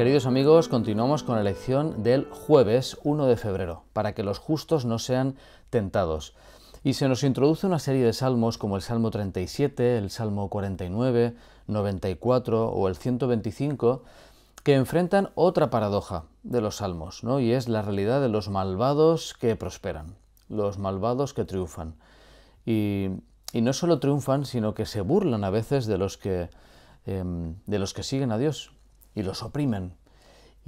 Queridos amigos, continuamos con la lección del jueves 1 de febrero, para que los justos no sean tentados. Y se nos introduce una serie de salmos como el Salmo 37, el Salmo 49, 94 o el 125, que enfrentan otra paradoja de los salmos, y es la realidad de los malvados que prosperan, los malvados que triunfan. Y, no solo triunfan, sino que se burlan a veces de los que, em, de los que siguen a Dios, y los oprimen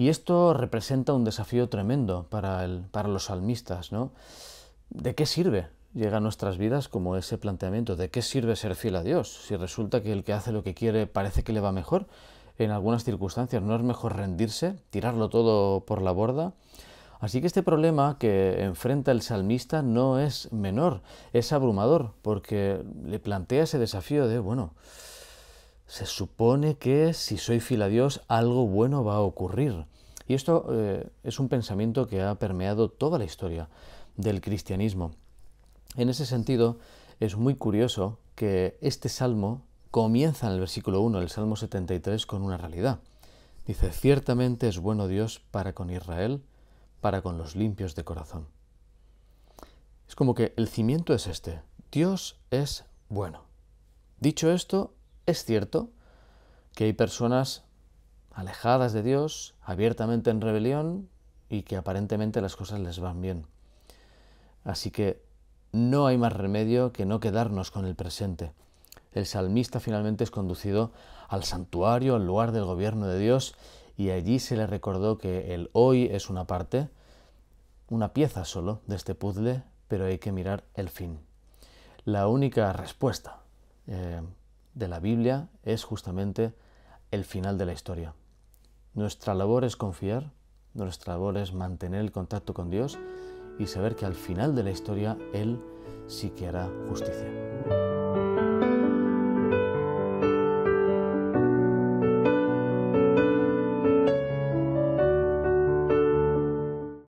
y esto representa un desafío tremendo para, el, para los salmistas, ¿no? ¿De qué sirve? Llega a nuestras vidas como ese planteamiento, ¿de qué sirve ser fiel a Dios? Si resulta que el que hace lo que quiere parece que le va mejor, en algunas circunstancias no es mejor rendirse, tirarlo todo por la borda. Así que este problema que enfrenta el salmista no es menor, es abrumador, porque le plantea ese desafío de, bueno, se supone que si soy fiel a Dios algo bueno va a ocurrir. Y esto eh, es un pensamiento que ha permeado toda la historia del cristianismo. En ese sentido, es muy curioso que este salmo comienza en el versículo 1, el Salmo 73, con una realidad. Dice, ciertamente es bueno Dios para con Israel, para con los limpios de corazón. Es como que el cimiento es este, Dios es bueno. Dicho esto, es cierto que hay personas alejadas de Dios, abiertamente en rebelión y que aparentemente las cosas les van bien. Así que no hay más remedio que no quedarnos con el presente. El salmista finalmente es conducido al santuario, al lugar del gobierno de Dios, y allí se le recordó que el hoy es una parte, una pieza solo de este puzzle, pero hay que mirar el fin. La única respuesta eh, de la Biblia es justamente el final de la historia. Nuestra labor es confiar, nuestra labor es mantener el contacto con Dios y saber que al final de la historia Él sí que hará justicia.